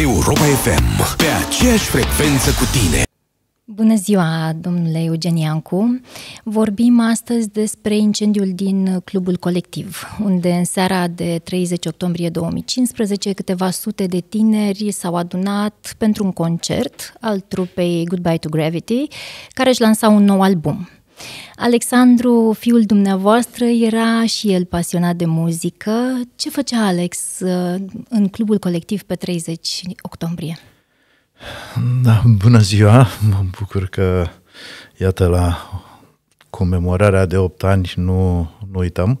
Europa FM, pe aceeași frecvență cu tine. Bună ziua, domnule Eugeniancu! Vorbim astăzi despre incendiul din Clubul Colectiv, unde în seara de 30 octombrie 2015 câteva sute de tineri s-au adunat pentru un concert al trupei Goodbye to Gravity, care își lansa un nou album. Alexandru, fiul dumneavoastră, era și el pasionat de muzică. Ce făcea Alex uh, în clubul colectiv pe 30 octombrie? Da, bună ziua! Mă bucur că, iată, la comemorarea de 8 ani nu, nu uităm.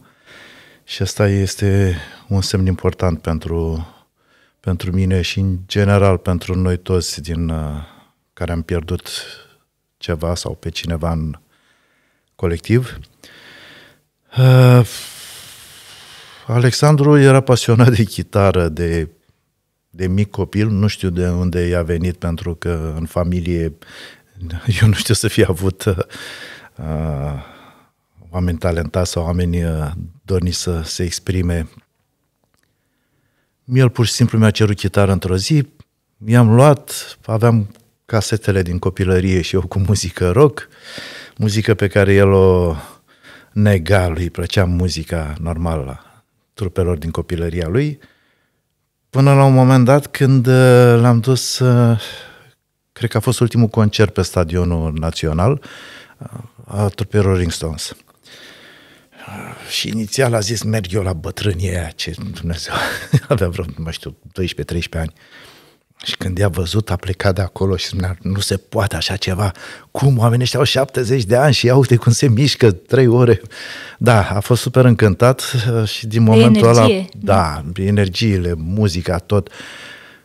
Și asta este un semn important pentru, pentru mine și, în general, pentru noi toți din uh, care am pierdut ceva sau pe cineva în, colectiv. Uh, Alexandru era pasionat de chitară, de, de mic copil, nu știu de unde i-a venit, pentru că în familie eu nu știu să fi avut uh, oameni talentați sau oameni uh, dorni să se exprime. El pur și simplu mi-a cerut chitară într-o zi, i-am luat, aveam casetele din copilărie și eu cu muzică rock, muzică pe care el o nega, lui plăcea muzica normală trupelor din copilăria lui, până la un moment dat când uh, l-am dus, uh, cred că a fost ultimul concert pe stadionul național uh, a trupei Rolling Stones. Și inițial a zis, merg eu la bătrânie aia, ce Dumnezeu, avea vreo, nu știu, 12-13 ani. Uh, și când i-a văzut, a plecat de acolo și spunea, nu se poate așa ceva. Cum? Oamenii ăștia au 70 de ani și iau uite cum se mișcă 3 ore. Da, a fost super încântat uh, și din de momentul energie. ăla... Da, energiile, muzica, tot.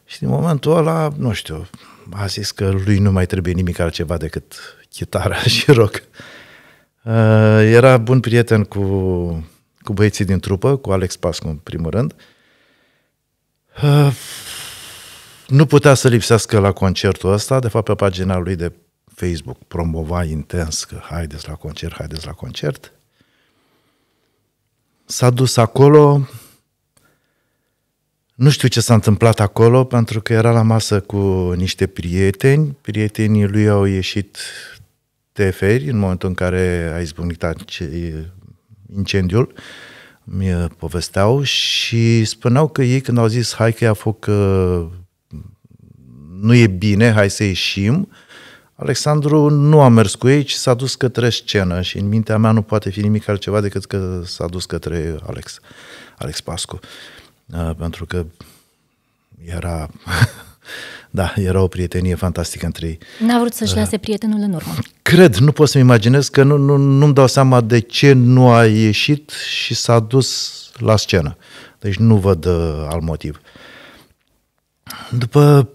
Și din momentul ăla, nu știu, a zis că lui nu mai trebuie nimic altceva decât chitara și rock. Uh, era bun prieten cu, cu băieții din trupă, cu Alex Pascu în primul rând. Uh, nu putea să lipsească la concertul ăsta, de fapt pe pagina lui de Facebook promova intens că haideți la concert, haideți la concert. S-a dus acolo, nu știu ce s-a întâmplat acolo, pentru că era la masă cu niște prieteni, prietenii lui au ieșit teferi în momentul în care a izbunit incendiul, mi povesteau și spuneau că ei când au zis hai că ia foc nu e bine, hai să ieșim. Alexandru nu a mers cu ei, ci s-a dus către scenă și în mintea mea nu poate fi nimic altceva decât că s-a dus către Alex, Alex Pascu. Uh, pentru că era, da, era o prietenie fantastică între ei. N-a vrut să-și uh, lase prietenul în urmă. Cred, nu pot să-mi imaginez că nu, nu, nu-mi dau seama de ce nu a ieșit și s-a dus la scenă. Deci nu văd uh, alt motiv. După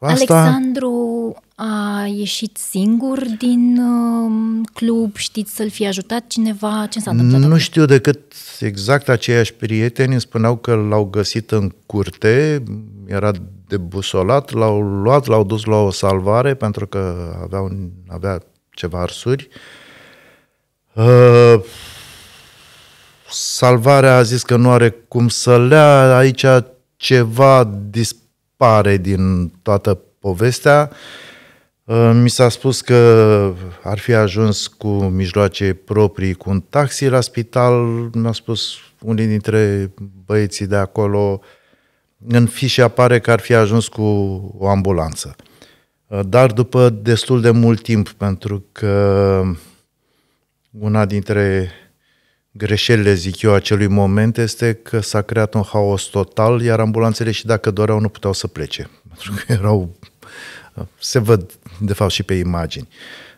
asta... Alexandru a ieșit singur din uh, club, știți să-l fie ajutat cineva? Ce s-a întâmplat? Nu acolo? știu decât exact aceiași prieteni îmi spuneau că l-au găsit în curte, era debusolat, l-au luat, l-au dus la o salvare pentru că avea, un, avea ceva arsuri. Uh, salvarea a zis că nu are cum să lea, aici ceva dispare pare din toată povestea. Uh, mi s-a spus că ar fi ajuns cu mijloace proprii, cu un taxi la spital. Mi-a spus unii dintre băieții de acolo, în fișe apare că ar fi ajuns cu o ambulanță. Uh, dar după destul de mult timp, pentru că una dintre greșelile, zic eu, acelui moment este că s-a creat un haos total, iar ambulanțele și dacă doreau nu puteau să plece. Pentru că erau, se văd de fapt și pe imagini.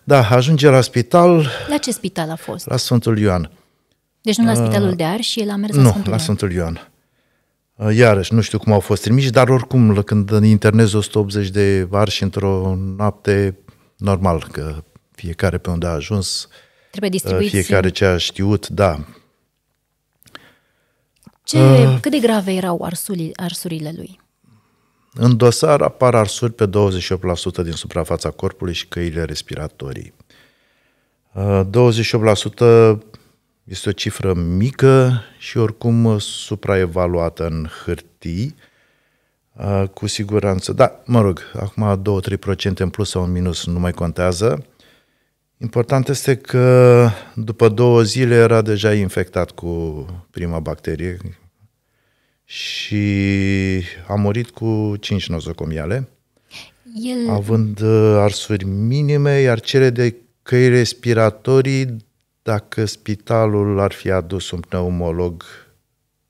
Da, ajunge la spital. La ce spital a fost? La Sfântul Ioan. Deci nu la spitalul de Arș, el a mers nu, la Sfântul Ioan. la Sfântul Ioan. Iarăși, nu știu cum au fost trimiși, dar oricum, când internezi 180 de arși într-o noapte, normal că fiecare pe unde a ajuns, uh, Trebuie uh, distribuit Fiecare ce a știut, da. Ce, uh, cât de grave erau arsuri, arsurile lui? În dosar apar arsuri pe 28% din suprafața corpului și căile respiratorii. 28% uh, este o cifră mică și oricum supraevaluată în hârtii, uh, cu siguranță. Da, mă rog, acum 2-3% în plus sau în minus nu mai contează. Important este că după două zile era deja infectat cu prima bacterie și a murit cu cinci nozocomiale, El... având uh, arsuri minime, iar cele de căi respiratorii, dacă spitalul ar fi adus un pneumolog,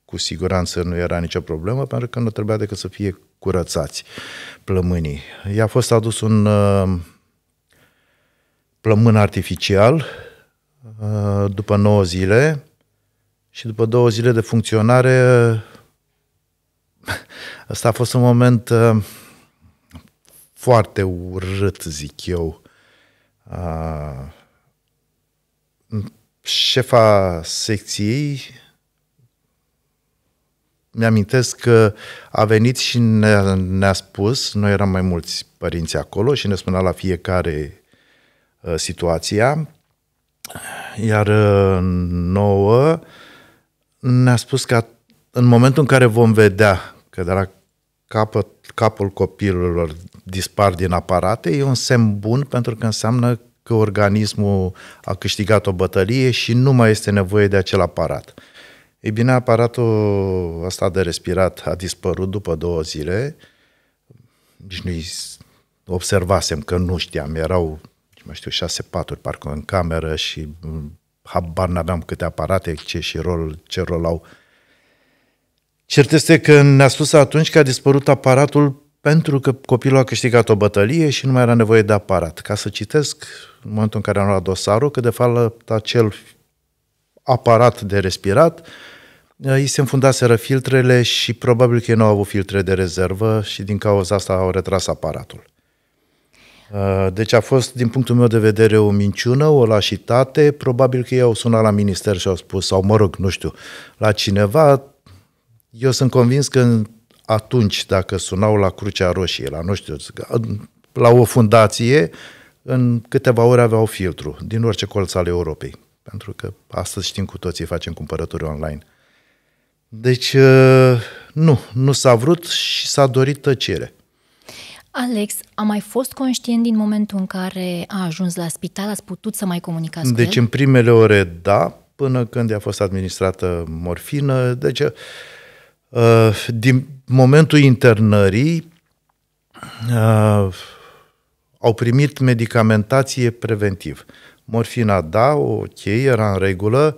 cu siguranță nu era nicio problemă, pentru că nu trebuia decât să fie curățați plămânii. I-a fost adus un uh, plămân artificial uh, după 9 zile și după două zile de funcționare uh, ăsta a fost un moment uh, foarte urât, zic eu. Șefa secției mi-amintesc că a venit și ne, ne-a spus, noi eram mai mulți părinți acolo și ne spunea la fiecare Uh, situația, iar uh, nouă ne-a spus că în momentul în care vom vedea că de la capăt, capul copilului dispar din aparate, e un semn bun pentru că înseamnă că organismul a câștigat o bătălie și nu mai este nevoie de acel aparat. Ei bine, aparatul ăsta de respirat a dispărut după două zile, nici nu observasem că nu știam, erau deci mai știu, șase paturi parcă în cameră și mm, habar n-aveam câte aparate, ce și rol, ce rol au. Cert este că ne-a spus atunci că a dispărut aparatul pentru că copilul a câștigat o bătălie și nu mai era nevoie de aparat. Ca să citesc, în momentul în care am luat dosarul, că de fapt acel aparat de respirat eh, îi se înfundaseră filtrele și probabil că ei nu au avut filtre de rezervă și din cauza asta au retras aparatul. Uh, deci a fost, din punctul meu de vedere, o minciună, o lașitate. Probabil că ei au sunat la minister și au spus, sau mă rog, nu știu, la cineva. Eu sunt convins că atunci, dacă sunau la Crucea Roșie, la nu știu, la o fundație, în câteva ore aveau filtru din orice colț al Europei. Pentru că astăzi știm cu toții, facem cumpărături online. Deci, uh, nu, nu s-a vrut și s-a dorit tăcere. Alex, a mai fost conștient din momentul în care a ajuns la spital? Ați putut să mai comunicați deci, cu Deci în primele ore, da, până când i-a fost administrată morfină. Deci, uh, din momentul internării, uh, au primit medicamentație preventiv. Morfina, da, ok, era în regulă,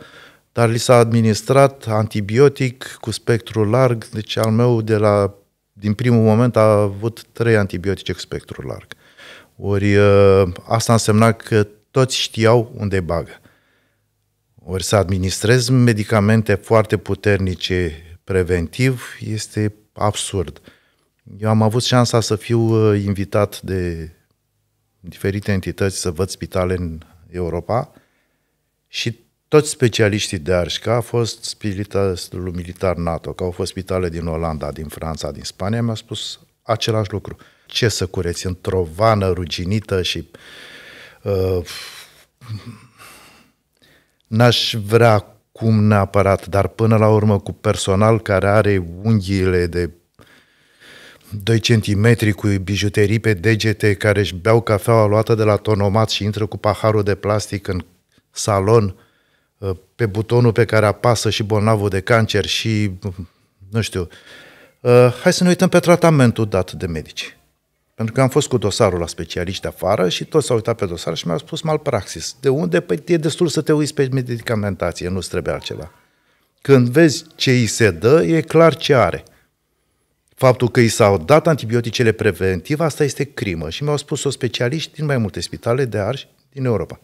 dar li s-a administrat antibiotic cu spectru larg, deci al meu de la din primul moment a avut trei antibiotice cu spectru larg. Ori uh, asta însemna că toți știau unde bagă. Ori să administrezi medicamente foarte puternice preventiv este absurd. Eu am avut șansa să fiu uh, invitat de diferite entități să văd spitale în Europa și toți specialiștii de arși, că a fost spiritul militar NATO, că au fost spitale din Olanda, din Franța, din Spania, mi-au spus același lucru. Ce să cureți într-o vană ruginită și uh, n-aș vrea cum neapărat, dar până la urmă cu personal care are unghiile de 2 cm cu bijuterii pe degete, care își beau cafeaua luată de la tonomat și intră cu paharul de plastic în salon, pe butonul pe care apasă și bolnavul de cancer și, nu știu, uh, hai să ne uităm pe tratamentul dat de medici. Pentru că am fost cu dosarul la specialiști afară și toți s-au uitat pe dosar și mi-au spus malpraxis. De unde? Păi e destul să te uiți pe medicamentație, nu-ți trebuie altceva. Când vezi ce îi se dă, e clar ce are. Faptul că i s-au dat antibioticele preventive, asta este crimă. Și mi-au spus-o specialiști din mai multe spitale de arși din Europa.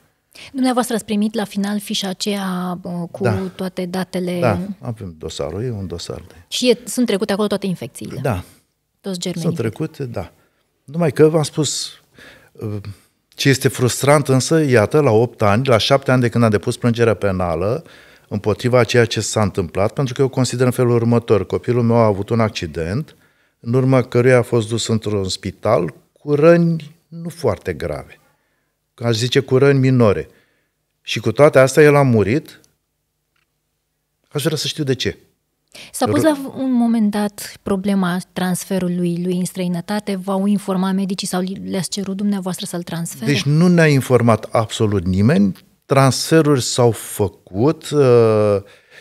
Dumneavoastră ați primit la final fișa aceea uh, cu da. toate datele? Da, avem dosarul, e un dosar. De... Și e, sunt trecute acolo toate infecțiile? Da. Toți germenii? Sunt trecute, da. Numai că v-am spus, uh, ce este frustrant însă, iată, la 8 ani, la 7 ani de când a depus plângerea penală, împotriva a ceea ce s-a întâmplat, pentru că eu consider în felul următor. Copilul meu a avut un accident, în urma căruia a fost dus într-un spital cu răni nu foarte grave aș zice, cu răni minore. Și cu toate astea el a murit. Aș vrea să știu de ce. S-a pus la un moment dat problema transferului lui în străinătate. V-au informat medicii sau le-ați cerut dumneavoastră să-l transfere? Deci nu ne-a informat absolut nimeni. Transferuri s-au făcut, uh,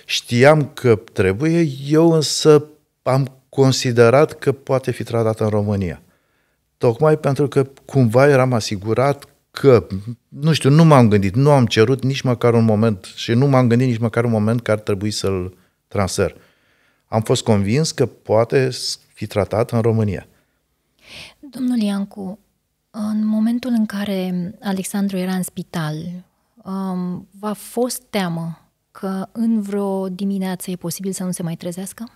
știam că trebuie, eu însă am considerat că poate fi tratat în România. Tocmai pentru că cumva eram asigurat că, nu știu, nu m-am gândit, nu am cerut nici măcar un moment și nu m-am gândit nici măcar un moment că ar trebui să-l transfer. Am fost convins că poate fi tratat în România. Domnul Iancu, în momentul în care Alexandru era în spital, um, v-a fost teamă că în vreo dimineață e posibil să nu se mai trezească?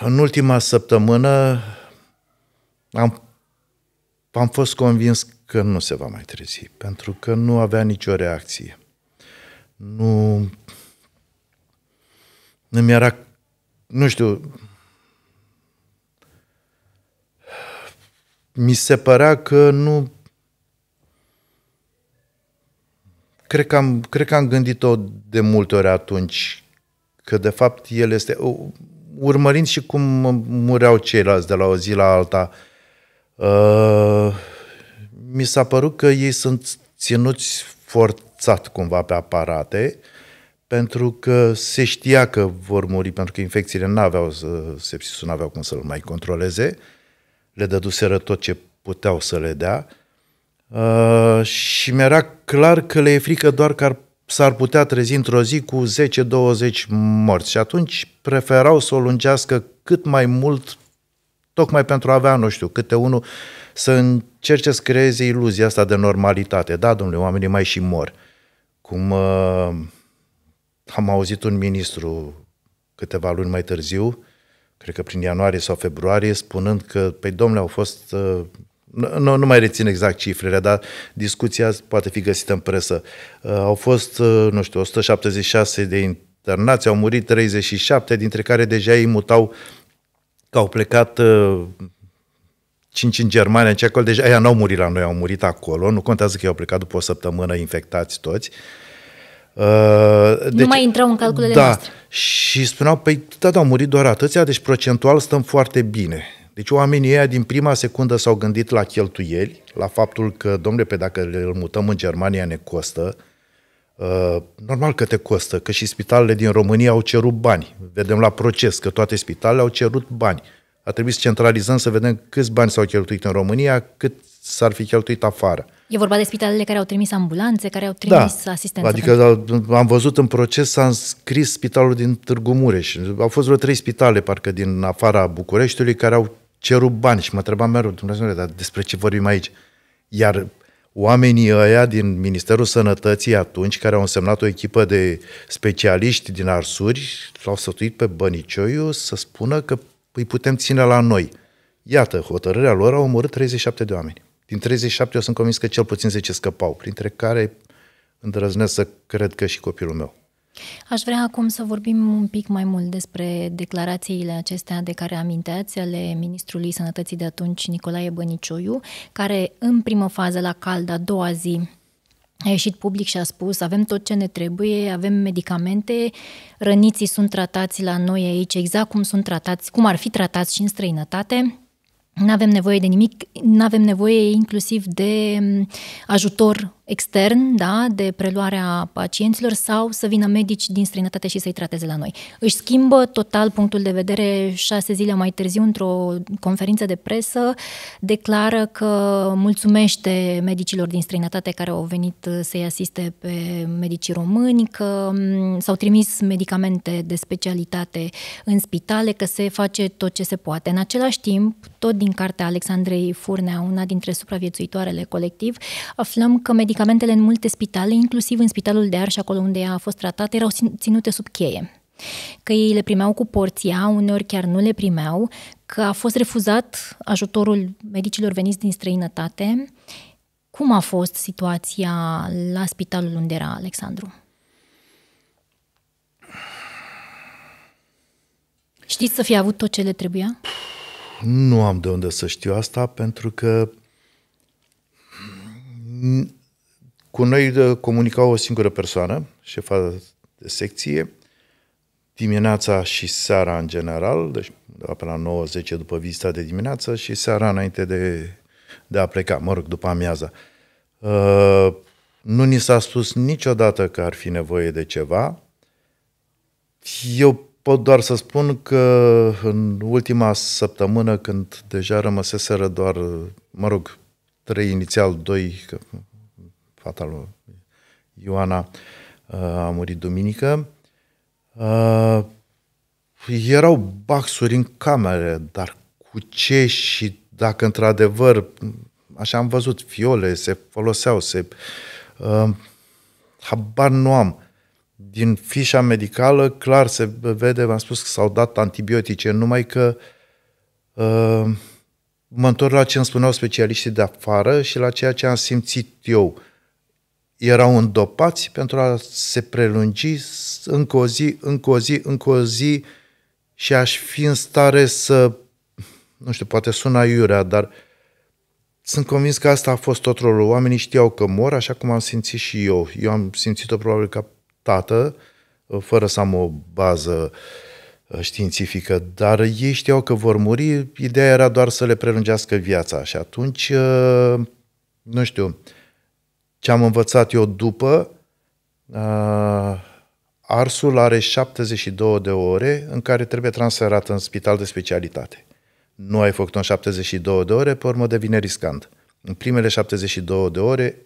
În ultima săptămână am am fost convins că nu se va mai trezi, pentru că nu avea nicio reacție. Nu... Nu mi-era... Nu știu... Mi se părea că nu... Cred că am, cred că am gândit-o de multe ori atunci, că de fapt el este... Urmărind și cum mureau ceilalți de la o zi la alta, uh, Uh, mi s-a părut că ei sunt ținuți forțat cumva pe aparate, pentru că se știa că vor muri, pentru că infecțiile nu aveau, sepsisul nu aveau cum să-l mai controleze, le dăduseră tot ce puteau să le dea uh, și mi-era clar că le e frică doar că ar, s-ar putea trezi într-o zi cu 10-20 morți și atunci preferau să o lungească cât mai mult Tocmai pentru a avea, nu știu, câte unul să încerce să creeze iluzia asta de normalitate. Da, domnule, oamenii mai și mor. Cum uh, am auzit un ministru câteva luni mai târziu, cred că prin ianuarie sau februarie, spunând că, pe păi, domnule, au fost uh, nu, nu mai rețin exact cifrele, dar discuția poate fi găsită în presă. Uh, au fost, uh, nu știu, 176 de internați, au murit 37, dintre care deja ei mutau că au plecat uh, cinci în Germania, în acolo, deci aia n-au murit la noi, au murit acolo, nu contează că ei au plecat după o săptămână infectați toți. Uh, deci, nu mai intrau în calculele da, noastre. Și spuneau, păi, da, da, au murit doar atâția, deci procentual stăm foarte bine. Deci oamenii ăia din prima secundă s-au gândit la cheltuieli, la faptul că, domnule, pe dacă îl mutăm în Germania ne costă, Uh, normal că te costă, că și spitalele din România au cerut bani. Vedem la proces că toate spitalele au cerut bani. A trebuit să centralizăm să vedem câți bani s-au cheltuit în România, cât s-ar fi cheltuit afară. E vorba de spitalele care au trimis ambulanțe, care au trimis da, asistență. Adică pentru... Da, am văzut în proces, s-a înscris spitalul din Târgu Mureș. Au fost vreo trei spitale, parcă din afara Bucureștiului, care au cerut bani și mă întrebam mereu, Dumnezeule, dar despre ce vorbim aici? Iar oamenii ăia din Ministerul Sănătății atunci, care au însemnat o echipă de specialiști din arsuri, l-au sătuit pe Bănicioiu să spună că îi putem ține la noi. Iată, hotărârea lor a omorât 37 de oameni. Din 37 eu sunt convins că cel puțin 10 scăpau, printre care îndrăznesc să cred că și copilul meu. Aș vrea acum să vorbim un pic mai mult despre declarațiile acestea de care aminteați ale ministrului sănătății de atunci, Nicolae Bănicioiu, care în primă fază la cald, a doua zi, a ieșit public și a spus avem tot ce ne trebuie, avem medicamente, răniții sunt tratați la noi aici exact cum sunt tratați, cum ar fi tratați și în străinătate, nu avem nevoie de nimic, nu avem nevoie inclusiv de mm, ajutor extern, da, de preluarea pacienților sau să vină medici din străinătate și să-i trateze la noi. Își schimbă total punctul de vedere șase zile mai târziu într-o conferință de presă, declară că mulțumește medicilor din străinătate care au venit să-i asiste pe medicii români, că s-au trimis medicamente de specialitate în spitale, că se face tot ce se poate. În același timp, tot din cartea Alexandrei Furnea, una dintre supraviețuitoarele colectiv, aflăm că medic medicamentele în multe spitale, inclusiv în spitalul de Arș, acolo unde ea a fost tratată, erau ținute sub cheie. Că ei le primeau cu porția, uneori chiar nu le primeau, că a fost refuzat ajutorul medicilor veniți din străinătate. Cum a fost situația la spitalul unde era Alexandru? Știți să fi avut tot ce le trebuia? Nu am de unde să știu asta, pentru că cu noi comunica o singură persoană, șefa de secție, dimineața și seara în general, deci undeva pe la 9-10 după vizita de dimineață și seara înainte de, de a pleca, mă rog, după amiaza. Uh, nu ni s-a spus niciodată că ar fi nevoie de ceva. Eu pot doar să spun că în ultima săptămână, când deja rămăseseră doar, mă rog, trei inițial, doi, că fata lui Ioana, uh, a murit duminică. Uh, erau baxuri în camere, dar cu ce și dacă într-adevăr, așa am văzut, fiole se foloseau, se... Uh, habar nu am. Din fișa medicală, clar se vede, v-am spus că s-au dat antibiotice, numai că uh, mă întorc la ce îmi spuneau specialiștii de afară și la ceea ce am simțit eu erau îndopați pentru a se prelungi încă o zi, încă o zi, încă o zi și aș fi în stare să, nu știu, poate sună iurea, dar sunt convins că asta a fost tot rolul. Oamenii știau că mor, așa cum am simțit și eu. Eu am simțit-o probabil ca tată, fără să am o bază uh, științifică, dar ei știau că vor muri, ideea era doar să le prelungească viața și atunci, uh, nu știu, ce am învățat eu după, uh, arsul are 72 de ore în care trebuie transferat în spital de specialitate. Nu ai făcut-o în 72 de ore, pe urmă devine riscant. În primele 72 de ore,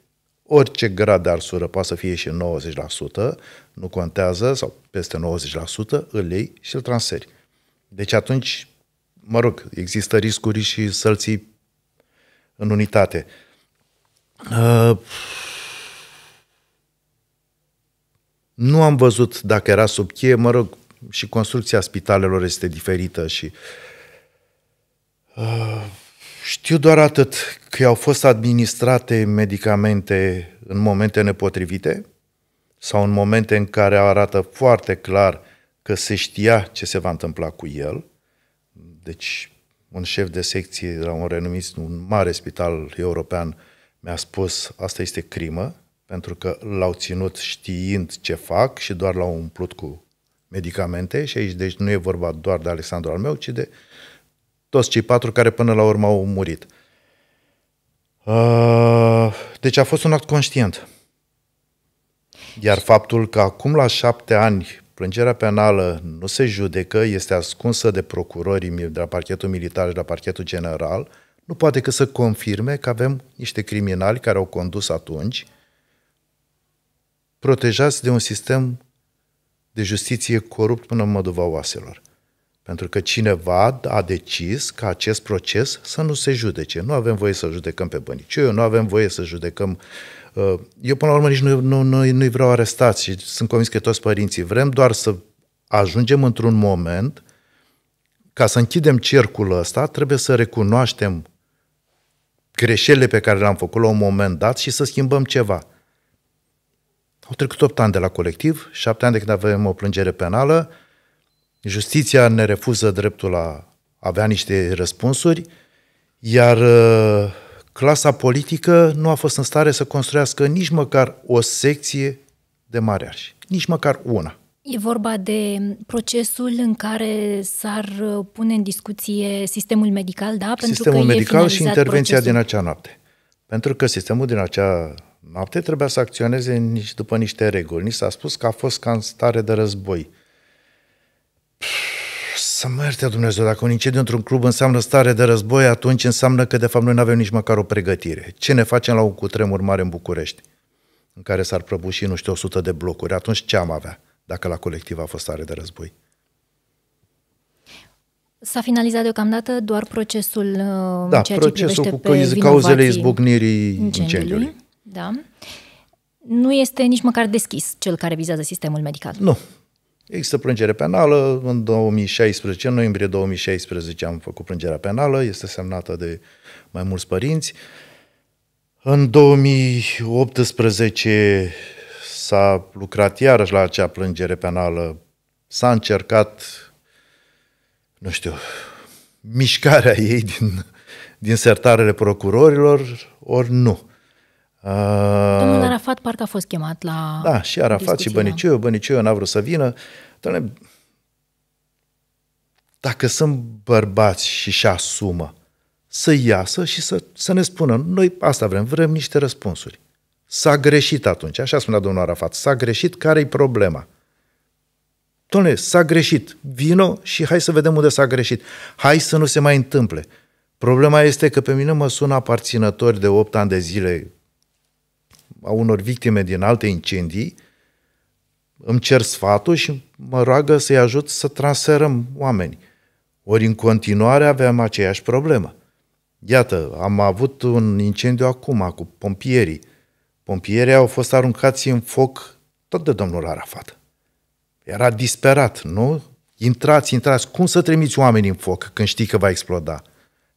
orice grad de arsură, poate să fie și 90%, nu contează, sau peste 90%, îl iei și îl transferi. Deci atunci, mă rog, există riscuri și să-l ții în unitate. Uh, nu am văzut dacă era sub cheie, mă rog, și construcția spitalelor este diferită și uh, știu doar atât că au fost administrate medicamente în momente nepotrivite sau în momente în care arată foarte clar că se știa ce se va întâmpla cu el. Deci un șef de secție la un renumit, un mare spital european uh, mi-a spus asta este crimă, pentru că l-au ținut știind ce fac și doar l-au umplut cu medicamente și aici deci nu e vorba doar de Alexandru al meu, ci de toți cei patru care până la urmă au murit. Ah, deci a fost un act conștient. Iar faptul că acum la șapte ani plângerea penală nu se judecă, este ascunsă de procurorii de la parchetul militar și de la parchetul general – nu poate că să confirme că avem niște criminali care au condus atunci, protejați de un sistem de justiție corupt până în măduva oaselor. Pentru că cineva a decis ca acest proces să nu se judece. Nu avem voie să judecăm pe bănici. Eu nu avem voie să judecăm. Uh, eu, până la urmă, nici nu, nu, nu, nu-i vreau arestați și sunt convins că toți părinții vrem doar să ajungem într-un moment ca să închidem cercul ăsta, trebuie să recunoaștem greșelile pe care le-am făcut la un moment dat și să schimbăm ceva. Au trecut 8 ani de la colectiv, 7 ani de când avem o plângere penală, justiția ne refuză dreptul la avea niște răspunsuri, iar uh, clasa politică nu a fost în stare să construiască nici măcar o secție de mare arși, nici măcar una. E vorba de procesul în care s-ar uh, pune în discuție sistemul medical, da? Pentru sistemul că medical și intervenția procesul. din acea noapte. Pentru că sistemul din acea noapte trebuia să acționeze nici după niște reguli. Ni s-a spus că a fost ca în stare de război. Să mă ierte Dumnezeu, dacă un incendiu într-un club înseamnă stare de război, atunci înseamnă că de fapt noi nu avem nici măcar o pregătire. Ce ne facem la un cutremur mare în București, în care s-ar prăbuși, nu știu, 100 de blocuri? Atunci ce am avea? dacă la colectiv a fost stare de război. S-a finalizat deocamdată doar procesul uh, da, ceea procesul ce cu pe cauzele izbucnirii incendiului. incendiului. Da. Nu este nici măcar deschis cel care vizează sistemul medical. Nu. Există plângere penală. În 2016, în noiembrie 2016 am făcut plângerea penală. Este semnată de mai mulți părinți. În 2018 S-a lucrat iarăși la acea plângere penală, s-a încercat, nu știu, mișcarea ei din, din sertarele procurorilor, ori nu. Domnul Arafat parcă a fost chemat la Da, și Arafat discuția. și da. Băniciu, Băniciu n-a vrut să vină. Doamne, dacă sunt bărbați și și asumă, să iasă și să, să ne spună, noi asta vrem, vrem niște răspunsuri. S-a greșit atunci, așa spunea domnul Arafat, s-a greșit, care-i problema? Domnule, s-a greșit, vino și hai să vedem unde s-a greșit. Hai să nu se mai întâmple. Problema este că pe mine mă sună aparținători de 8 ani de zile a unor victime din alte incendii, îmi cer sfatul și mă roagă să-i ajut să transferăm oameni. Ori în continuare aveam aceeași problemă. Iată, am avut un incendiu acum cu pompierii pompierii au fost aruncați în foc tot de domnul Arafat. Era disperat, nu? Intrați, intrați, cum să trimiți oamenii în foc când știi că va exploda?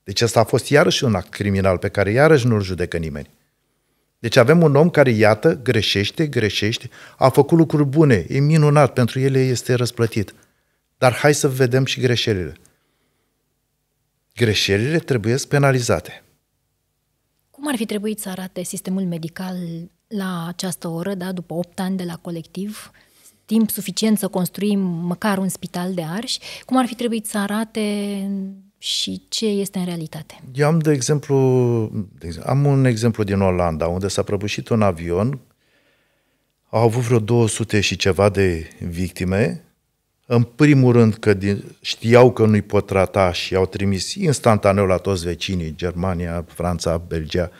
Deci asta a fost iarăși un act criminal pe care iarăși nu-l judecă nimeni. Deci avem un om care, iată, greșește, greșește, a făcut lucruri bune, e minunat, pentru ele este răsplătit. Dar hai să vedem și greșelile. Greșelile trebuie penalizate. Cum ar fi trebuit să arate sistemul medical la această oră, da, după 8 ani de la colectiv, timp suficient să construim măcar un spital de arși, cum ar fi trebuit să arate și ce este în realitate? Eu am, de exemplu, de exemplu am un exemplu din Olanda, unde s-a prăbușit un avion, au avut vreo 200 și ceva de victime în primul rând că din, știau că nu-i pot trata și au trimis instantaneu la toți vecinii, Germania, Franța, Belgia.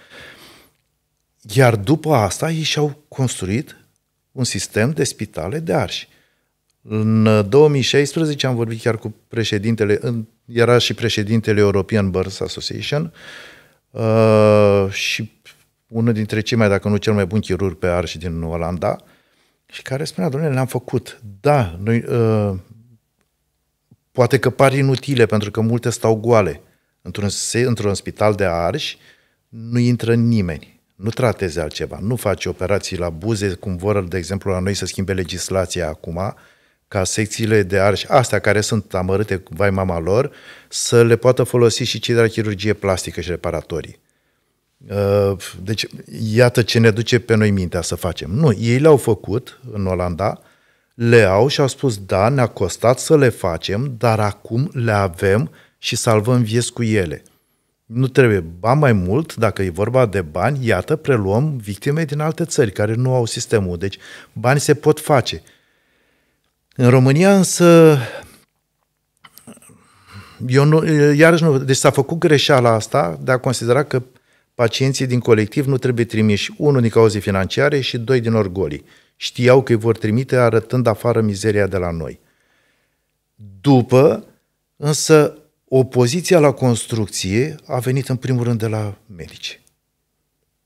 Iar după asta ei și-au construit un sistem de spitale de arși. În 2016 uh, am vorbit chiar cu președintele, era și președintele European Birth Association uh, și unul dintre cei mai, dacă nu cel mai bun chirurg pe arși din Olanda, uh, și care spunea, domnule, le-am făcut. Da, noi, uh, poate că par inutile, pentru că multe stau goale. Într-un, într-un spital de arși nu intră nimeni, nu trateze altceva, nu face operații la buze, cum vor, de exemplu, la noi să schimbe legislația acum, ca secțiile de arși, astea care sunt amărâte, vai mama lor, să le poată folosi și cei de la chirurgie plastică și reparatorii. Uh, deci, iată ce ne duce pe noi mintea să facem. Nu, ei le-au făcut în Olanda, le au și au spus, da, ne-a costat să le facem, dar acum le avem și salvăm vieți cu ele. Nu trebuie ba mai mult, dacă e vorba de bani, iată, preluăm victime din alte țări care nu au sistemul. Deci, bani se pot face. În România însă, eu nu, iarăși nu, deci s-a făcut greșeala asta de a considera că pacienții din colectiv nu trebuie trimiși, unul din cauze financiare și doi din orgolii. Știau că îi vor trimite arătând afară mizeria de la noi. După, însă, opoziția la construcție a venit în primul rând de la medici.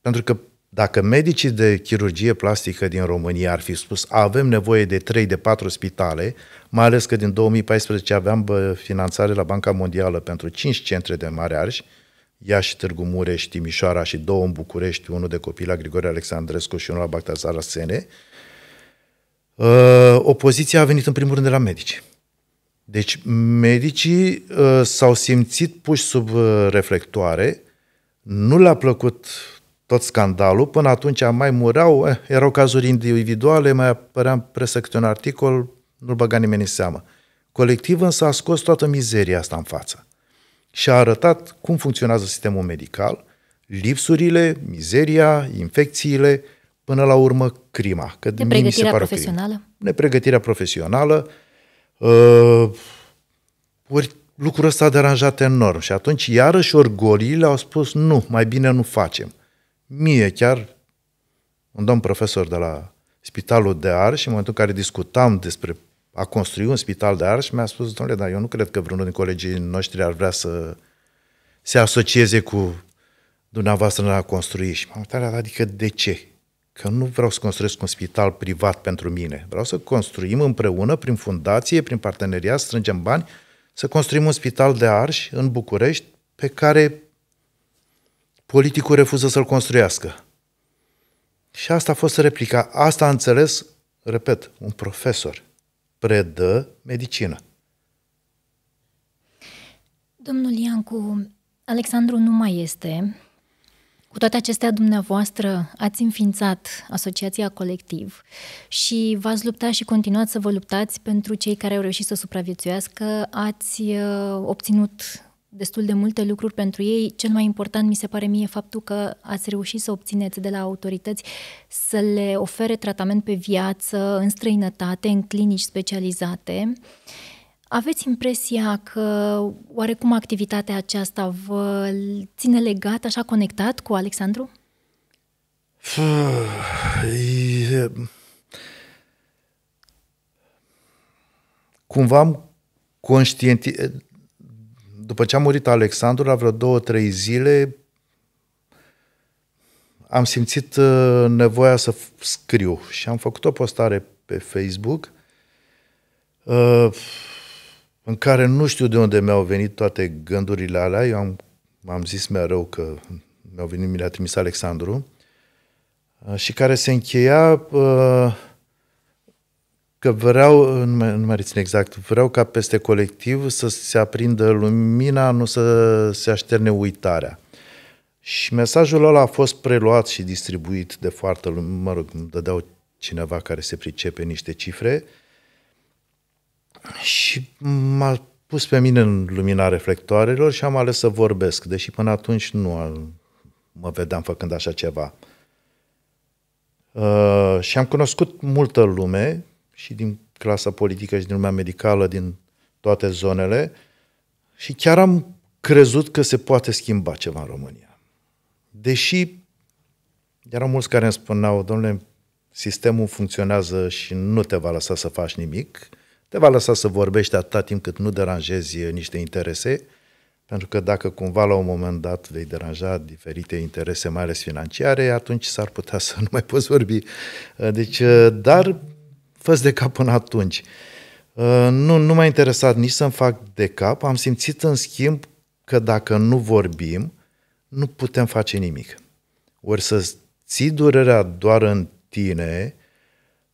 Pentru că dacă medicii de chirurgie plastică din România ar fi spus avem nevoie de 3 de 4 spitale, mai ales că din 2014 aveam finanțare la Banca Mondială pentru 5 centre de mare arși, Iași, Târgu Mureș, Timișoara și două în București, unul de copii la Grigore Alexandrescu și unul la Bactazar Sene. uh, opoziția a venit în primul rând de la medici. Deci medicii uh, s-au simțit puși sub uh, reflectoare, nu le-a plăcut tot scandalul, până atunci mai mureau, eh, erau cazuri individuale, mai apărea în presă câte un articol, nu-l băga nimeni în seamă. Colectiv însă a scos toată mizeria asta în față și a arătat cum funcționează sistemul medical, lipsurile, mizeria, infecțiile, până la urmă crima. Că Nepregătirea mi se pare profesională? Crima. Nepregătirea profesională. Uh, ori lucrul ăsta a deranjat enorm și atunci iarăși orgoliile au spus nu, mai bine nu facem. Mie chiar, un domn profesor de la Spitalul de Ar și în momentul în care discutam despre a construi un spital de arși, mi-a spus, domnule, dar eu nu cred că vreunul din colegii noștri ar vrea să se asocieze cu dumneavoastră în a construi. Și m-am uitat, adică de ce? Că nu vreau să construiesc un spital privat pentru mine. Vreau să construim împreună, prin fundație, prin parteneriat, strângem bani, să construim un spital de arși în București pe care politicul refuză să-l construiască. Și asta a fost replica. Asta a înțeles, repet, un profesor – predă medicină. Domnul Iancu, Alexandru nu mai este. Cu toate acestea, dumneavoastră ați înființat Asociația Colectiv și v-ați luptat și continuați să vă luptați pentru cei care au reușit să supraviețuiască. Ați uh, obținut destul de multe lucruri pentru ei. Cel mai important mi se pare mie faptul că ați reușit să obțineți de la autorități să le ofere tratament pe viață, în străinătate, în clinici specializate. Aveți impresia că oarecum activitatea aceasta vă ține legat, așa conectat cu Alexandru? Cumva am conștientizat după ce a murit Alexandru, la vreo două, trei zile, am simțit uh, nevoia să scriu și am făcut o postare pe Facebook uh, în care nu știu de unde mi-au venit toate gândurile alea. Eu am, am zis mereu că mi-au venit, mi le-a trimis Alexandru uh, și care se încheia că vreau, nu mai rețin exact, vreau ca peste colectiv să se aprindă lumina, nu să se așterne uitarea. Și mesajul ăla a fost preluat și distribuit de foarte lume, mă rog, îmi dădeau cineva care se pricepe niște cifre și m-a pus pe mine în lumina reflectoarelor și am ales să vorbesc, deși până atunci nu mă vedeam făcând așa ceva. Uh, și am cunoscut multă lume și din clasa politică și din lumea medicală, din toate zonele și chiar am crezut că se poate schimba ceva în România. Deși erau mulți care îmi spuneau, domnule, sistemul funcționează și nu te va lăsa să faci nimic, te va lăsa să vorbești atâta timp cât nu deranjezi niște interese, pentru că dacă cumva la un moment dat vei deranja diferite interese, mai ales financiare, atunci s-ar putea să nu mai poți vorbi. Deci, dar fă de cap până atunci. Uh, nu, nu m-a interesat nici să-mi fac de cap, am simțit în schimb că dacă nu vorbim, nu putem face nimic. Ori să ții durerea doar în tine,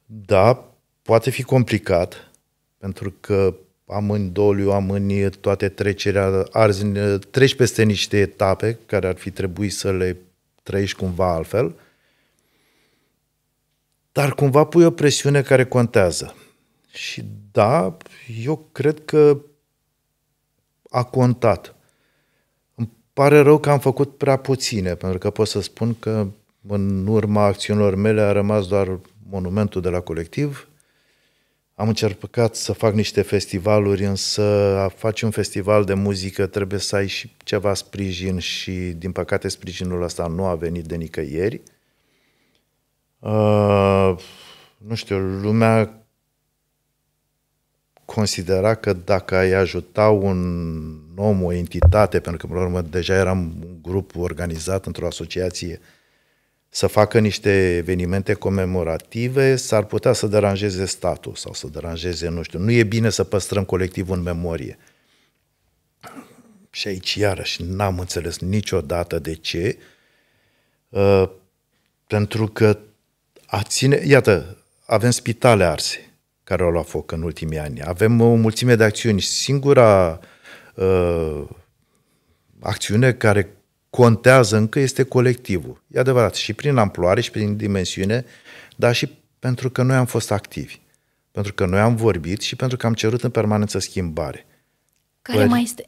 da, poate fi complicat, pentru că am în doliu, am în toate trecerea, arzi, treci peste niște etape care ar fi trebuit să le trăiești cumva altfel, dar cumva pui o presiune care contează. Și da, eu cred că a contat. Îmi pare rău că am făcut prea puține, pentru că pot să spun că în urma acțiunilor mele a rămas doar monumentul de la colectiv. Am încercat să fac niște festivaluri, însă a face un festival de muzică trebuie să ai și ceva sprijin și, din păcate, sprijinul ăsta nu a venit de nicăieri – uh, nu știu, lumea considera că dacă ai ajuta un om, o entitate, pentru că, până la urmă, deja eram un grup organizat într-o asociație, să facă niște evenimente comemorative, s-ar putea să deranjeze statul sau să deranjeze, nu știu, nu e bine să păstrăm colectivul în memorie. Și aici, iarăși, n-am înțeles niciodată de ce, uh, pentru că a ține, iată, avem spitale arse care au luat foc în ultimii ani. Avem o mulțime de acțiuni. Singura uh, acțiune care contează încă este colectivul. E adevărat, și prin amploare și prin dimensiune, dar și pentru că noi am fost activi. Pentru că noi am vorbit și pentru că am cerut în permanență schimbare. Care Pări... mai este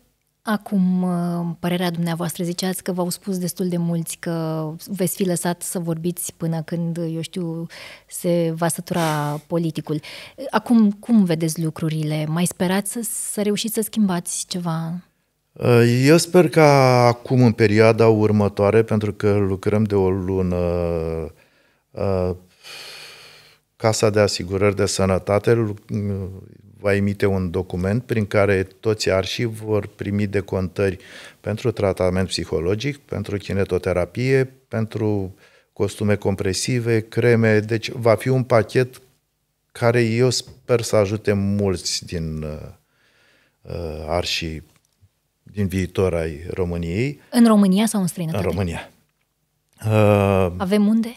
Acum, uh, părerea dumneavoastră, ziceați că v-au spus destul de mulți că veți fi lăsat să vorbiți până când, eu știu, se va sătura politicul. Acum, cum vedeți lucrurile? Mai sperați să, să reușiți să schimbați ceva? Uh, eu sper că acum, în perioada următoare, pentru că lucrăm de o lună, uh, Casa de Asigurări de Sănătate va emite un document prin care toți arșii vor primi decontări pentru tratament psihologic, pentru kinetoterapie, pentru costume compresive, creme, deci va fi un pachet care eu sper să ajute mulți din uh, uh arșii din viitor ai României. În România sau în străinătate? În România. Uh, Avem unde?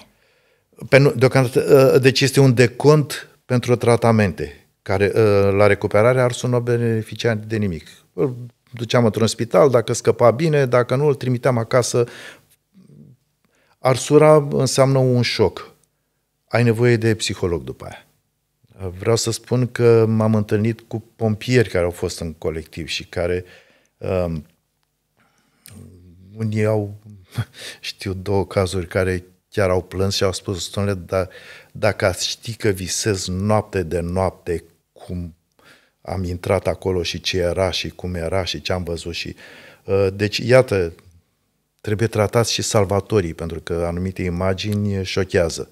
Pe, deocamdată, uh, deci este un decont pentru tratamente care ă, la recuperare ar nu beneficia de nimic. Îl duceam într-un spital, dacă scăpa bine, dacă nu, îl trimiteam acasă. Arsura înseamnă un șoc. Ai nevoie de psiholog după aia. Vreau să spun că m-am întâlnit cu pompieri care au fost în colectiv și care um, unii au, știu, două cazuri care chiar au plâns și au spus, domnule, dar dacă ați ști că visez noapte de noapte cum am intrat acolo și ce era și cum era și ce am văzut și... Ă, deci, iată, trebuie tratați și salvatorii, pentru că anumite imagini șochează.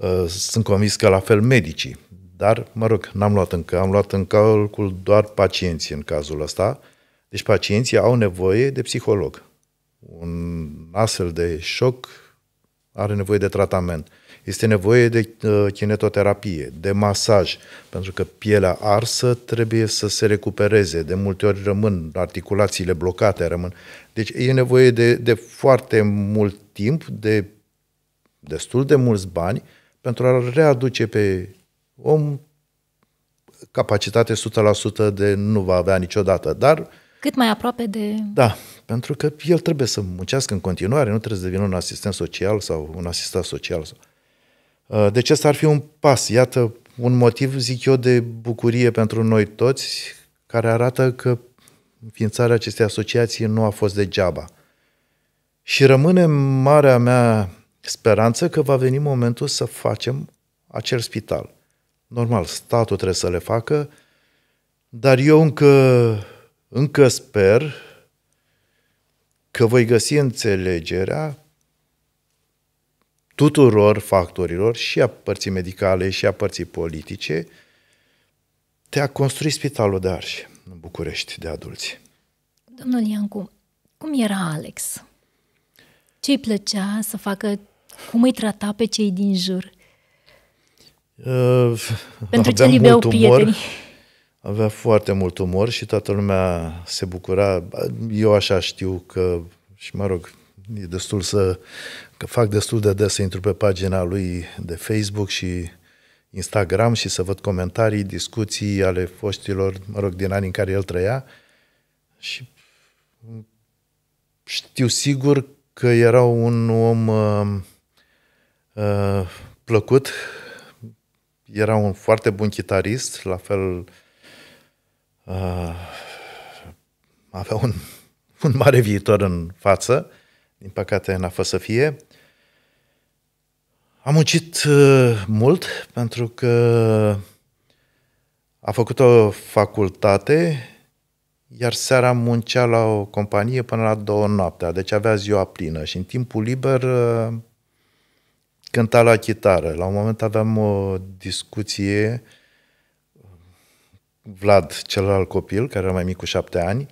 Ă, sunt convins că la fel medicii, dar, mă rog, n-am luat încă, am luat în calcul doar pacienții în cazul ăsta, deci pacienții au nevoie de psiholog. Un astfel de șoc are nevoie de tratament. Este nevoie de uh, kinetoterapie, de masaj, pentru că pielea arsă trebuie să se recupereze. De multe ori rămân articulațiile blocate, rămân. Deci e nevoie de, de foarte mult timp, de destul de mulți bani, pentru a readuce pe om capacitate 100% de nu va avea niciodată, dar... Cât mai aproape de... Da, pentru că el trebuie să muncească în continuare, nu trebuie să devină un asistent social sau un asistat social. Sau... Uh, deci ăsta ar fi un pas, iată, un motiv, zic eu, de bucurie pentru noi toți, care arată că ființarea acestei asociații nu a fost degeaba. Și rămâne marea mea speranță că va veni momentul să facem acel spital. Normal, statul trebuie să le facă, dar eu încă, încă sper că voi găsi înțelegerea tuturor factorilor, și a părții medicale, și a părții politice, te-a construit spitalul de arși în București de adulți. Domnul Iancu, cum era Alex? Ce îi plăcea să facă? Cum îi trata pe cei din jur? Uh, Pentru ce iubeau prietenii? Avea foarte mult umor și toată lumea se bucura. Eu așa știu că, și mă rog, e destul să că fac destul de des să intru pe pagina lui de Facebook și Instagram și să văd comentarii, discuții ale foștilor, mă rog, din anii în care el trăia și știu sigur că era un om uh, uh, plăcut, era un foarte bun chitarist, la fel uh, avea un, un mare viitor în față, din păcate n-a fost să fie. Am muncit uh, mult pentru că a făcut o facultate, iar seara muncea la o companie până la două noaptea, deci avea ziua plină și în timpul liber uh, cânta la chitară. La un moment aveam o discuție, Vlad, celălalt copil, care era mai mic cu șapte ani,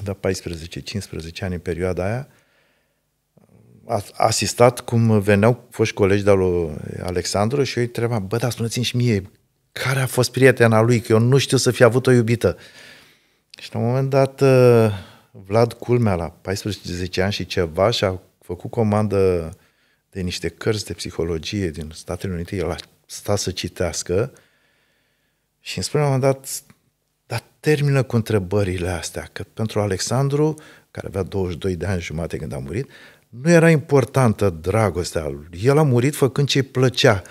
avea 14-15 ani în perioada aia, asistat cum veneau foști colegi de-al lui Alexandru și eu îi întreba, bă, dar spuneți-mi și mie, care a fost prietena lui, că eu nu știu să fi avut o iubită. Și la un moment dat, uh, Vlad Culmea, la 14 ani și ceva, și-a făcut comandă de niște cărți de psihologie din Statele Unite, el a stat să citească și îmi spune la un moment dat, dar termină cu întrebările astea, că pentru Alexandru, care avea 22 de ani jumate când a murit, nu era importantă dragostea. lui. El a murit făcând ce-i plăcea.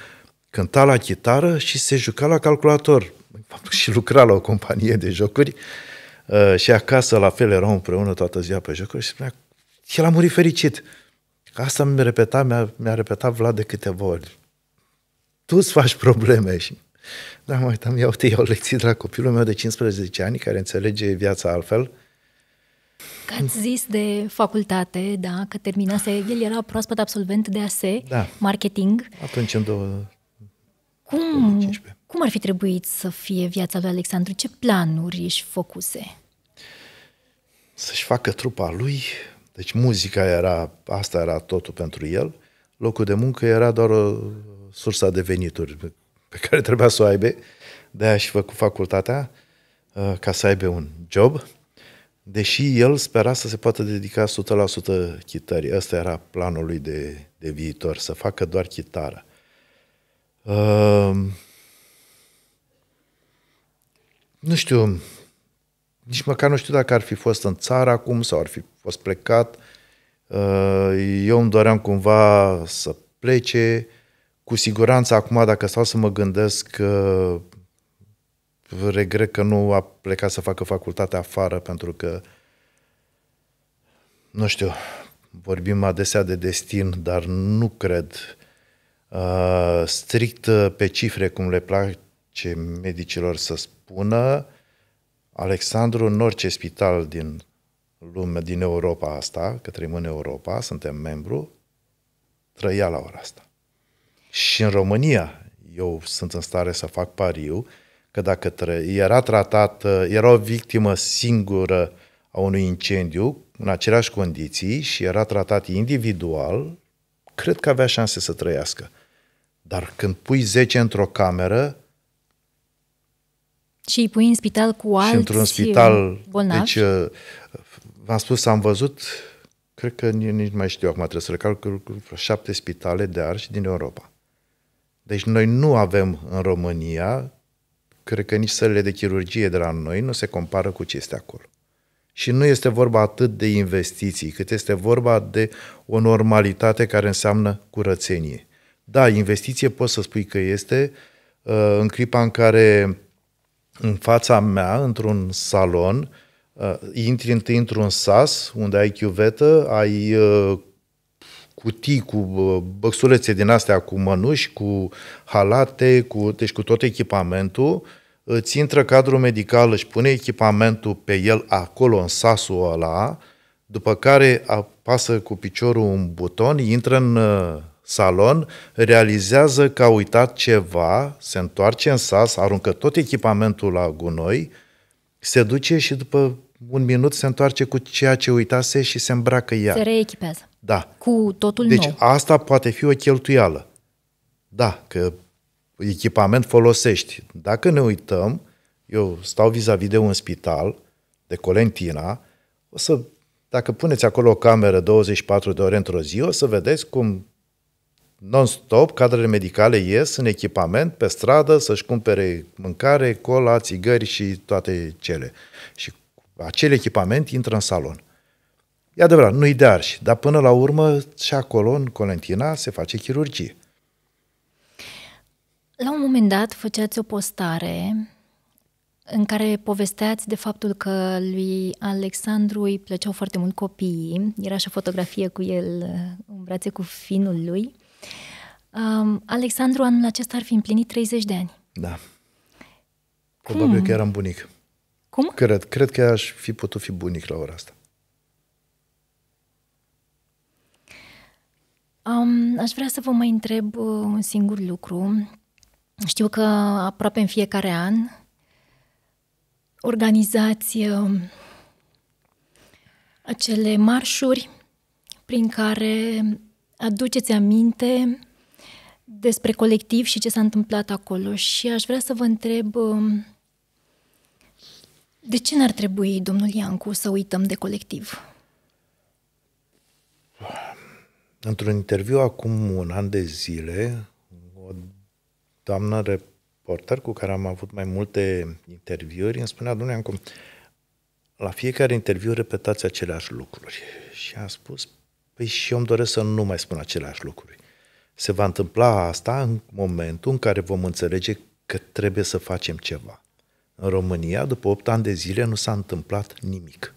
Cânta la chitară și se juca la calculator. Și lucra la o companie de jocuri uh, și acasă la fel erau împreună toată ziua pe jocuri și spunea, el a murit fericit. Asta mi-a repetat, mi-a, mi-a repetat Vlad de câteva ori. Tu îți faci probleme și da, mă uitam, iau, te iau lecții de la copilul meu de 15 ani, care înțelege viața altfel, uh, Că ați zis de facultate, da, că terminase, el era proaspăt absolvent de AS, da. marketing. Atunci în două, cum, 2015. Cum ar fi trebuit să fie viața lui Alexandru? Ce planuri își făcuse? Să-și facă trupa lui, deci muzica era, asta era totul pentru el, locul de muncă era doar o sursa de venituri pe care trebuia să o aibă, de-aia și făcut facultatea uh, ca să aibă un job Deși el spera să se poată dedica 100% chitării. Ăsta era planul lui de, de viitor, să facă doar chitară. Uh, nu știu, nici măcar nu știu dacă ar fi fost în țară acum sau ar fi fost plecat. Uh, eu îmi doream cumva să plece. Cu siguranță acum, dacă stau să mă gândesc că uh, regret că nu a plecat să facă facultate afară pentru că, nu știu, vorbim adesea de destin, dar nu cred uh, strict pe cifre cum le place medicilor să spună. Alexandru, în orice spital din lume, din Europa asta, că trăim în Europa, suntem membru, trăia la ora asta. Și în România eu sunt în stare să fac pariu că dacă tră, era tratat, uh, era o victimă singură a unui incendiu, în aceleași condiții, și era tratat individual, cred că avea șanse să trăiască. Dar când pui 10 într-o cameră, și îi pui în spital cu alții, și într-un spital, bolnavi? Deci, uh, v-am spus, am văzut, cred că nici mai știu acum, trebuie să recalcul, vreo șapte spitale de arși din Europa. Deci noi nu avem în România cred că nici sălile de chirurgie de la noi nu se compară cu ce este acolo. Și nu este vorba atât de investiții, cât este vorba de o normalitate care înseamnă curățenie. Da, investiție poți să spui că este uh, în clipa în care în fața mea, într-un salon, uh, intri întâi într-un sas unde ai chiuvetă, ai uh, cutii cu băxulețe din astea cu mănuși, cu halate, cu, deci cu tot echipamentul, îți intră cadrul medical, își pune echipamentul pe el acolo, în sasul ăla, după care apasă cu piciorul un buton, intră în uh, salon, realizează că a uitat ceva, se întoarce în sas, aruncă tot echipamentul la gunoi, se duce și după un minut se întoarce cu ceea ce uitase și se îmbracă ea. Se reechipează. Da. Cu totul deci, nou. Deci asta poate fi o cheltuială. Da, că echipament folosești. Dacă ne uităm, eu stau vis-a-vis de un spital, de Colentina, o să, dacă puneți acolo o cameră 24 de ore într-o zi, o să vedeți cum non-stop cadrele medicale ies în echipament pe stradă să-și cumpere mâncare, cola, țigări și toate cele. Și acel echipament intră în salon. E adevărat, nu-i de arși, dar până la urmă și acolo, în Colentina, se face chirurgie. La un moment dat făceați o postare în care povesteați de faptul că lui Alexandru îi plăceau foarte mult copiii, era și o fotografie cu el în brațe cu finul lui. Um, Alexandru anul acesta ar fi împlinit 30 de ani. Da. Probabil Cum? că eram bunic. Cum? Cred, cred că aș fi putut fi bunic la ora asta. Um, aș vrea să vă mai întreb uh, un singur lucru. Știu că aproape în fiecare an organizați uh, acele marșuri prin care aduceți aminte despre colectiv și ce s-a întâmplat acolo. Și aș vrea să vă întreb uh, de ce n-ar trebui, domnul Iancu, să uităm de colectiv? Într-un interviu acum un an de zile, o doamnă reporter cu care am avut mai multe interviuri îmi spunea, domnule cum la fiecare interviu repetați aceleași lucruri. Și am spus, păi și eu îmi doresc să nu mai spun aceleași lucruri. Se va întâmpla asta în momentul în care vom înțelege că trebuie să facem ceva. În România, după 8 ani de zile, nu s-a întâmplat nimic.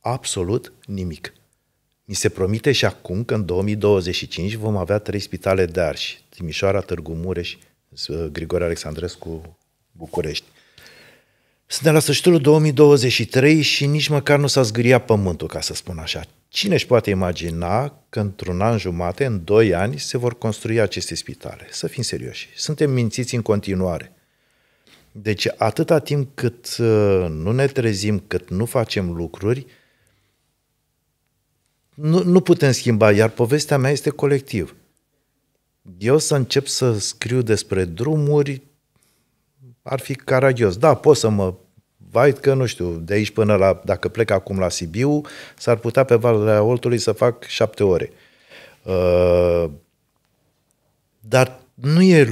Absolut nimic. Ni se promite și acum că în 2025 vom avea trei spitale de arși, Timișoara, Târgu Mureș, uh, Grigore Alexandrescu, București. Suntem la sfârșitul 2023 și nici măcar nu s-a zgâriat pământul, ca să spun așa. Cine își poate imagina că într-un an jumate, în doi ani, se vor construi aceste spitale? Să fim serioși. Suntem mințiți în continuare. Deci atâta timp cât uh, nu ne trezim, cât nu facem lucruri, nu, nu putem schimba, iar povestea mea este colectiv. Eu să încep să scriu despre drumuri ar fi caragios. Da, pot să mă vait că, nu știu, de aici până la, dacă plec acum la Sibiu, s-ar putea pe Valea Oltului să fac șapte ore. Uh, dar nu e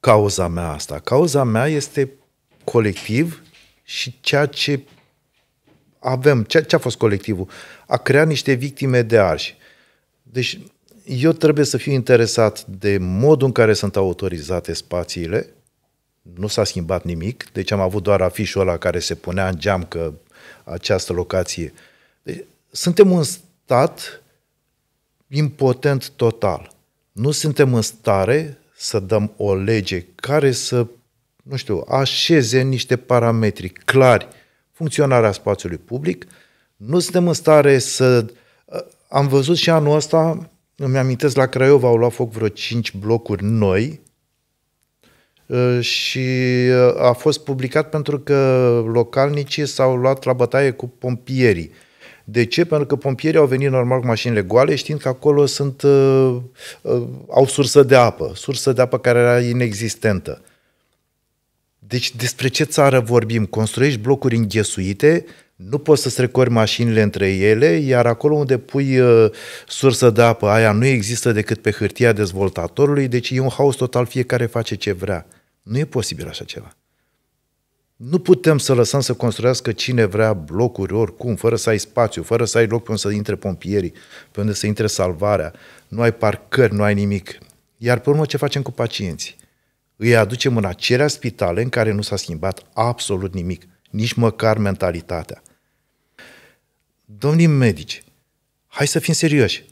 cauza mea asta. Cauza mea este colectiv și ceea ce avem, ce, ce a fost colectivul? A creat niște victime de arși. Deci eu trebuie să fiu interesat de modul în care sunt autorizate spațiile, nu s-a schimbat nimic, deci am avut doar afișul ăla care se punea în geam că această locație. Deci, suntem un stat impotent total. Nu suntem în stare să dăm o lege care să, nu știu, așeze niște parametri clari funcționarea spațiului public. Nu suntem în stare să... Ă, am văzut și anul ăsta, îmi amintesc, la Craiova au luat foc vreo 5 blocuri noi ă, și ă, a fost publicat pentru că localnicii s-au luat la bătaie cu pompierii. De ce? Pentru că pompierii au venit normal cu mașinile goale, știind că acolo sunt, au sursă de apă, sursă de apă care era inexistentă. Deci despre ce țară vorbim? Construiești blocuri înghesuite, nu poți să strecori mașinile între ele, iar acolo unde pui uh, sursă de apă, aia nu există decât pe hârtia dezvoltatorului, deci e un haos total, fiecare face ce vrea. Nu e posibil așa ceva. Nu putem să lăsăm să construiască cine vrea blocuri oricum, fără să ai spațiu, fără să ai loc pe unde să intre pompierii, pe unde să intre salvarea, nu ai parcări, nu ai nimic. Iar pe urmă ce facem cu pacienții? îi aducem în acelea spitale în care nu s-a schimbat absolut nimic, nici măcar mentalitatea. Domnii medici, hai să fim serioși.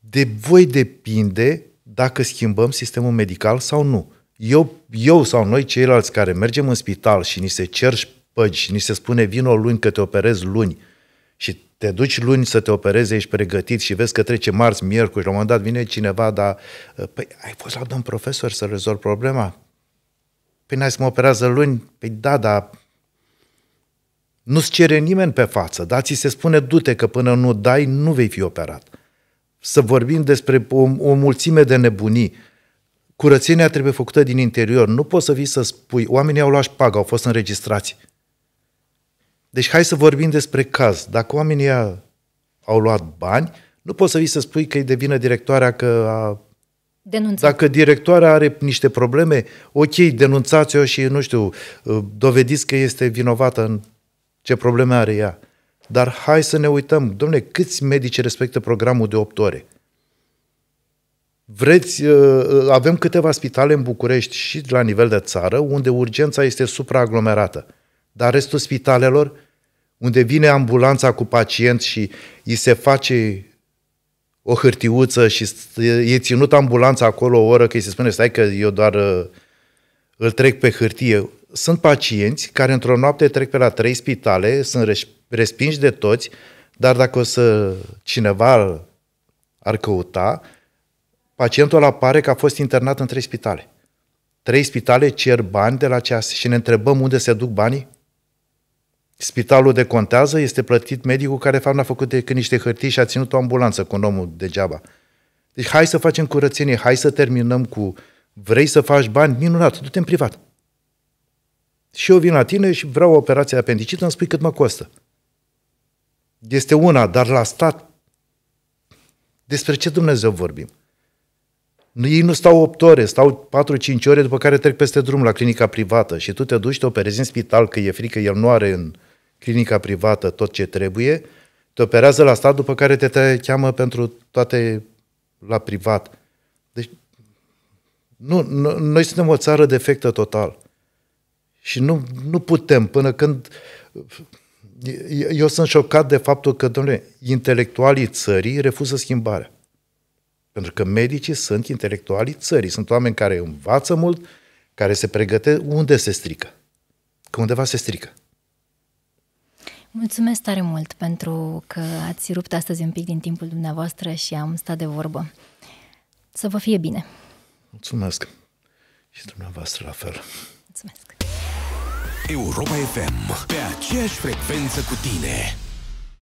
De voi depinde dacă schimbăm sistemul medical sau nu. Eu, eu sau noi, ceilalți care mergem în spital și ni se cer păgi și ni se spune vin o luni că te operezi luni și te duci luni să te opereze, ești pregătit și vezi că trece marți, miercuri, la un moment dat vine cineva, dar uh, păi, ai fost la domn profesor să rezolvi problema? Păi n-ai să mă operează luni? Păi da, dar nu-ți cere nimeni pe față, dar ți se spune du-te că până nu dai, nu vei fi operat. Să vorbim despre o, o mulțime de nebunii. Curățenia trebuie făcută din interior. Nu poți să vii să spui, oamenii au luat paga, au fost înregistrați. Deci hai să vorbim despre caz. Dacă oamenii au luat bani, nu poți să vii să spui că îi devină directoarea că a... Denunță. Dacă directoarea are niște probleme, ok, denunțați-o și, nu știu, uh, dovediți că este vinovată în ce probleme are ea. Dar hai să ne uităm, domnule, câți medici respectă programul de 8 ore? Vreți, uh, uh, avem câteva spitale în București și la nivel de țară unde urgența este supraaglomerată. Dar restul spitalelor, unde vine ambulanța cu pacient și îi se face o hârtiuță și e ținut ambulanța acolo o oră, că îi se spune, stai că eu doar uh, îl trec pe hârtie. Sunt pacienți care într-o noapte trec pe la trei spitale, sunt respinși de toți, dar dacă o să cineva ar căuta, pacientul apare că a fost internat în trei spitale. Trei spitale cer bani de la ceas și ne întrebăm unde se duc banii? Spitalul de contează este plătit medicul care, fapt, n-a făcut decât niște hârtii și a ținut o ambulanță cu un omul degeaba. Deci hai să facem curățenie, hai să terminăm cu vrei să faci bani, minunat, du-te în privat. Și eu vin la tine și vreau o operație apendicită, îmi spui cât mă costă. Este una, dar la stat, despre ce Dumnezeu vorbim? Ei nu stau 8 ore, stau 4-5 ore după care trec peste drum la clinica privată și tu te duci, te operezi în spital că e frică, el nu are în, clinica privată tot ce trebuie, te operează la stat, după care te, te cheamă pentru toate la privat. Deci, nu, nu, noi suntem o țară defectă total. Și nu, nu putem până când... Eu sunt șocat de faptul că, domnule, intelectualii țării refuză schimbarea. Pentru că medicii sunt intelectualii țării. Sunt oameni care învață mult, care se pregătesc. Unde se strică? Că undeva se strică. Mulțumesc tare mult pentru că ați rupt astăzi un pic din timpul dumneavoastră și am stat de vorbă. Să vă fie bine! Mulțumesc! Și dumneavoastră la fel! Mulțumesc! Europa FM, pe aceeași frecvență cu tine!